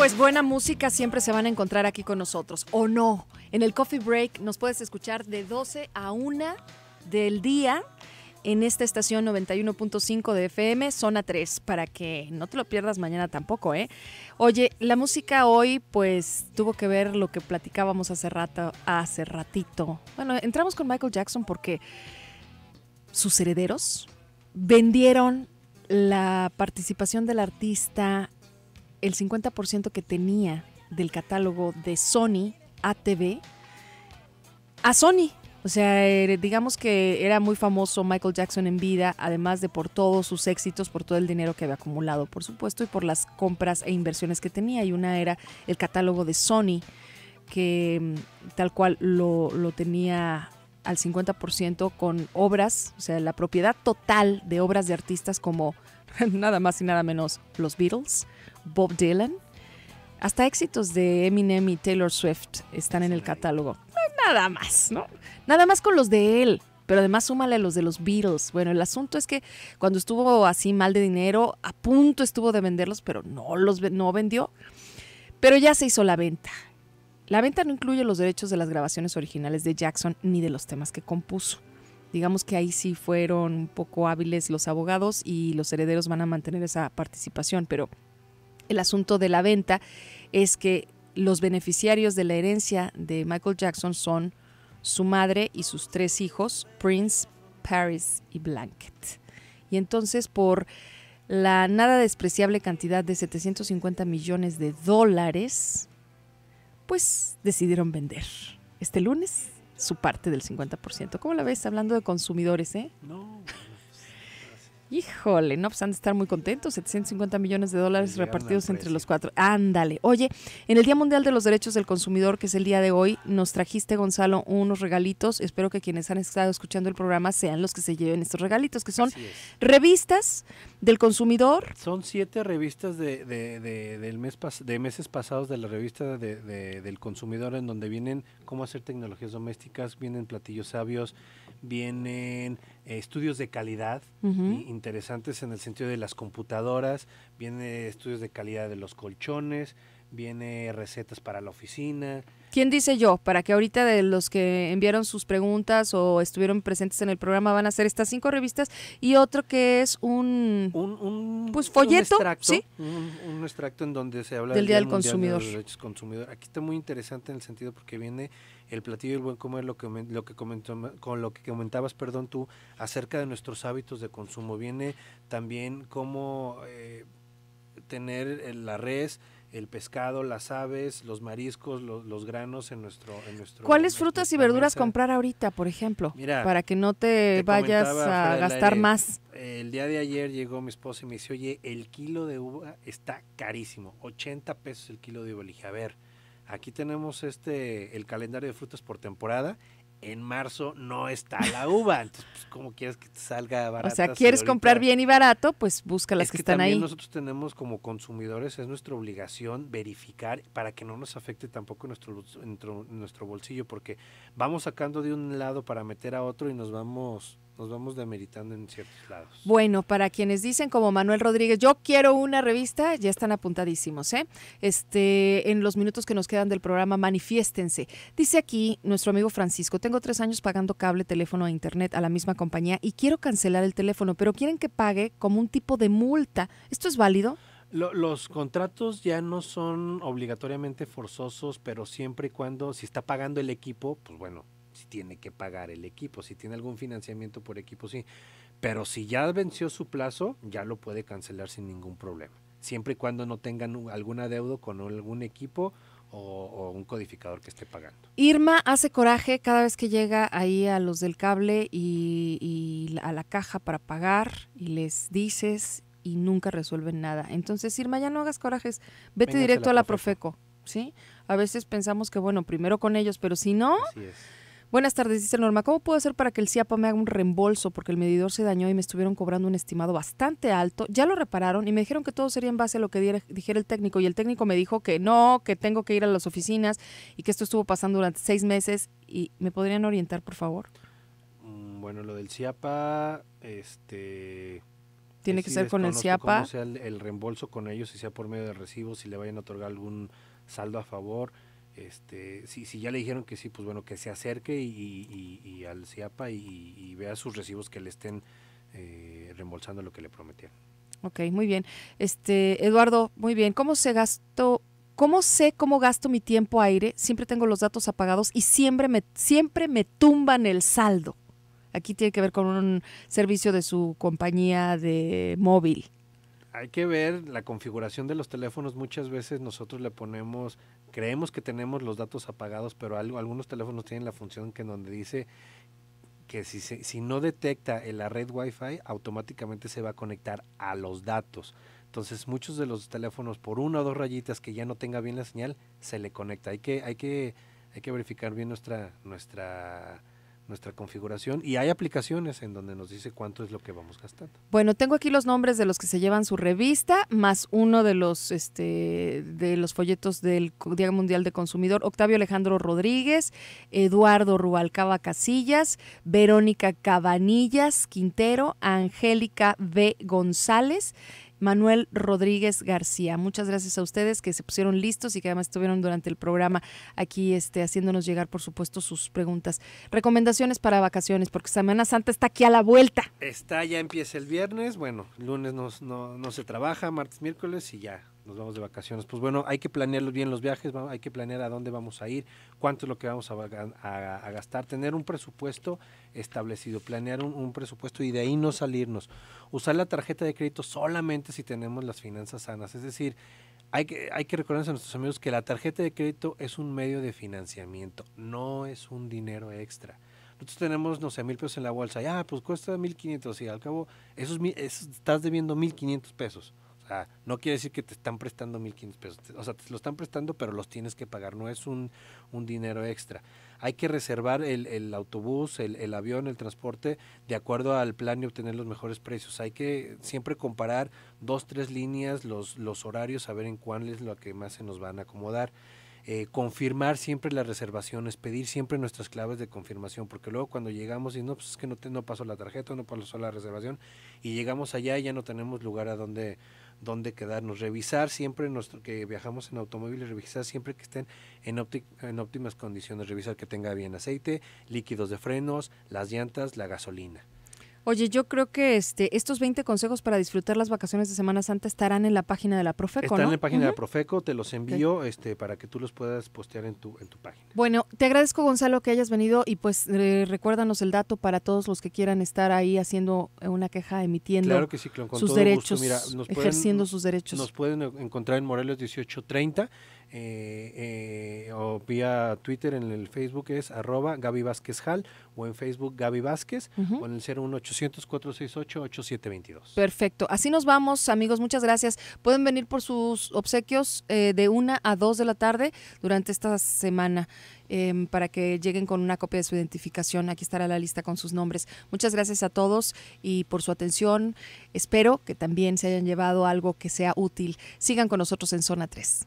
Pues buena música siempre se van a encontrar aquí con nosotros, o no. En el Coffee Break nos puedes escuchar de 12 a 1 del día en esta estación 91.5 de FM, zona 3, para que no te lo pierdas mañana tampoco, ¿eh? Oye, la música hoy, pues, tuvo que ver lo que platicábamos hace rato, hace ratito. Bueno, entramos con Michael Jackson porque sus herederos vendieron la participación del artista el 50% que tenía del catálogo de Sony ATV a Sony. O sea, eh, digamos que era muy famoso Michael Jackson en vida, además de por todos sus éxitos, por todo el dinero que había acumulado, por supuesto, y por las compras e inversiones que tenía. Y una era el catálogo de Sony, que mm, tal cual lo, lo tenía al 50% con obras, o sea, la propiedad total de obras de artistas como nada más y nada menos los Beatles, Bob Dylan, hasta éxitos de Eminem y Taylor Swift están en el catálogo. Pues nada más, ¿no? Nada más con los de él, pero además súmale los de los Beatles. Bueno, el asunto es que cuando estuvo así mal de dinero, a punto estuvo de venderlos, pero no los no vendió. Pero ya se hizo la venta la venta no incluye los derechos de las grabaciones originales de Jackson ni de los temas que compuso. Digamos que ahí sí fueron un poco hábiles los abogados y los herederos van a mantener esa participación, pero el asunto de la venta es que los beneficiarios de la herencia de Michael Jackson son su madre y sus tres hijos, Prince, Paris y Blanket. Y entonces por la nada despreciable cantidad de 750 millones de dólares, pues decidieron vender este lunes su parte del 50%. ¿Cómo la ves hablando de consumidores, eh? No. Híjole, no, pues han de estar muy contentos, 750 millones de dólares repartidos entre los cuatro. Ándale, oye, en el Día Mundial de los Derechos del Consumidor, que es el día de hoy, nos trajiste, Gonzalo, unos regalitos. Espero que quienes han estado escuchando el programa sean los que se lleven estos regalitos, que son revistas del consumidor. Son siete revistas de, del mes de meses pasados de la revista del consumidor, en donde vienen cómo hacer tecnologías domésticas, vienen platillos sabios, vienen eh, estudios de calidad eh, interesantes en el sentido de las computadoras, viene estudios de calidad de los colchones, viene recetas para la oficina, ¿Quién dice yo? Para que ahorita de los que enviaron sus preguntas o estuvieron presentes en el programa van a hacer estas cinco revistas y otro que es un, un, pues, folleto, un extracto, un, extracto en donde se habla del Día del Consumidor. consumidor. Aquí está muy interesante en el sentido porque viene el platillo y el buen comer, lo que lo que comentó, con lo que comentabas, perdón, tú acerca de nuestros hábitos de consumo. Viene también cómo eh, tener eh, la red el pescado, las aves, los mariscos, los, granos en nuestro, en nuestro... ¿Cuáles frutas y verduras comprar ahorita, por ejemplo? para que no te, vayas a gastar más. El día de ayer llegó mi esposa y me dice, oye, el kilo de uva está carísimo, 80 pesos el kilo de uva. Le a ver, aquí tenemos este, el calendario de frutas por temporada en marzo no está la uva. Entonces, pues, ¿cómo quieres que te salga barato. O sea, quieres comprar bien y barato, pues busca las es que, están también Nosotros tenemos como consumidores, es nuestra obligación verificar para que no nos afecte tampoco nuestro, nuestro bolsillo, porque vamos sacando de un lado para meter a otro y nos vamos nos vamos demeritando en ciertos lados. Bueno, para quienes dicen como Manuel Rodríguez, yo quiero una revista, ya están apuntadísimos, ¿eh? Este, en los minutos que nos quedan del programa, manifiéstense. Dice aquí nuestro amigo Francisco, tengo tres años pagando cable, teléfono e internet a la misma compañía y quiero cancelar el teléfono, pero quieren que pague como un tipo de multa. ¿Esto es válido? los contratos ya no son obligatoriamente forzosos, pero siempre y cuando, si está pagando el equipo, pues bueno, si tiene que pagar el equipo, si tiene algún financiamiento por equipo, sí. Pero si ya venció su plazo, ya lo puede cancelar sin ningún problema. Siempre y cuando no tengan algún adeudo con algún equipo o, un codificador que esté pagando. Irma hace coraje cada vez que llega ahí a los del cable y, a la caja para pagar y les dices y nunca resuelven nada. Entonces, Irma, ya no hagas corajes, vete directo a la, Profeco. ¿sí? A veces pensamos que, bueno, primero con ellos, pero si no... Buenas tardes, dice Norma. ¿Cómo puedo hacer para que el CIAPA me haga un reembolso? Porque el medidor se dañó y me estuvieron cobrando un estimado bastante alto. Ya lo repararon y me dijeron que todo sería en base a lo que dijera el técnico. Y el técnico me dijo que no, que tengo que ir a las oficinas y que esto estuvo pasando durante seis meses. ¿Y me podrían orientar, por favor? Mm, bueno, lo del CIAPA, este... Tiene que ser con el CIAPA. el, el reembolso con ellos, si sea por medio de recibos, si le vayan a otorgar algún saldo a favor este, si, ya le dijeron que sí, pues bueno, que se acerque y, al CIAPA y, vea sus recibos que le estén eh, reembolsando lo que le prometieron. Ok, muy bien. Este, Eduardo, muy bien. ¿Cómo se gastó? ¿Cómo sé cómo gasto mi tiempo aire? Siempre tengo los datos apagados y siempre me, siempre me tumban el saldo. Aquí tiene que ver con un servicio de su compañía de móvil hay que ver la configuración de los teléfonos. Muchas veces nosotros le ponemos, creemos que tenemos los datos apagados, pero algo, algunos teléfonos tienen la función que donde dice que si, si no detecta en la red Wi-Fi, automáticamente se va a conectar a los datos. Entonces muchos de los teléfonos por una o dos rayitas que ya no tenga bien la señal, se le conecta. Hay que, hay que, hay que verificar bien nuestra, nuestra nuestra configuración y hay aplicaciones en donde nos dice cuánto es lo que vamos gastando. Bueno, tengo aquí los nombres de los que se llevan su revista más uno de los este de los folletos del Día Mundial de Consumidor, Octavio Alejandro Rodríguez, Eduardo Rubalcaba Casillas, Verónica Cabanillas Quintero, Angélica B González Manuel Rodríguez García. Muchas gracias a ustedes que se pusieron listos y que además estuvieron durante el programa aquí este, haciéndonos llegar, por supuesto, sus preguntas. Recomendaciones para vacaciones, porque Semana Santa está aquí a la vuelta. Está, ya empieza el viernes, bueno, lunes no, no se trabaja, martes, miércoles y ya nos vamos de vacaciones. Pues bueno, hay que planear bien los viajes, hay que planear a dónde vamos a ir, cuánto es lo que vamos a, gastar, tener un presupuesto establecido, planear un, presupuesto y de ahí no salirnos. Usar la tarjeta de crédito solamente si tenemos las finanzas sanas, es decir, hay que, hay que recordarles a nuestros amigos que la tarjeta de crédito es un medio de financiamiento, no es un dinero extra. Nosotros tenemos, no sé, mil pesos en la bolsa, ya, ah, pues cuesta mil quinientos y al cabo, esos, esos, estás debiendo mil quinientos pesos no quiere decir que te están prestando 1.500 pesos. O sea, te lo están prestando, pero los tienes que pagar. No es un, un dinero extra. Hay que reservar el, el autobús, el, el, avión, el transporte, de acuerdo al plan y obtener los mejores precios. Hay que siempre comparar dos, tres líneas, los, los horarios, ver en cuál es lo que más se nos van a acomodar. Eh, confirmar siempre las reservaciones, pedir siempre nuestras claves de confirmación, porque luego cuando llegamos y no, pues es que no, no pasó la tarjeta, no pasó la reservación, y llegamos allá y ya no tenemos lugar a donde, donde quedarnos. Revisar siempre nuestro, que viajamos en automóviles, revisar siempre que estén en óptimas condiciones, revisar que tenga bien aceite, líquidos de frenos, las llantas, la gasolina. Oye, yo creo que este, estos 20 consejos para disfrutar las vacaciones de Semana Santa estarán en la página de la Profeco, Están en la página de la Profeco, te los envío este, para que tú los puedas postear en tu, en tu página. Bueno, te agradezco, Gonzalo, que hayas venido y pues recuérdanos el dato para todos los que quieran estar ahí haciendo una queja, emitiendo sus derechos, ejerciendo sus derechos. Nos pueden encontrar en Morelos 1830 eh, eh, o vía Twitter en el Facebook es arroba Gaby Vázquez Hall o en Facebook Gaby Vázquez con el 01800 468 8722. Perfecto, así nos vamos amigos, muchas gracias. Pueden venir por sus obsequios eh, de una a dos de la tarde durante esta semana em, para que lleguen con una copia de su identificación. Aquí estará la lista con sus nombres. Muchas gracias a todos y por su atención. Espero que también se hayan llevado algo que sea útil. Sigan con nosotros en Zona 3.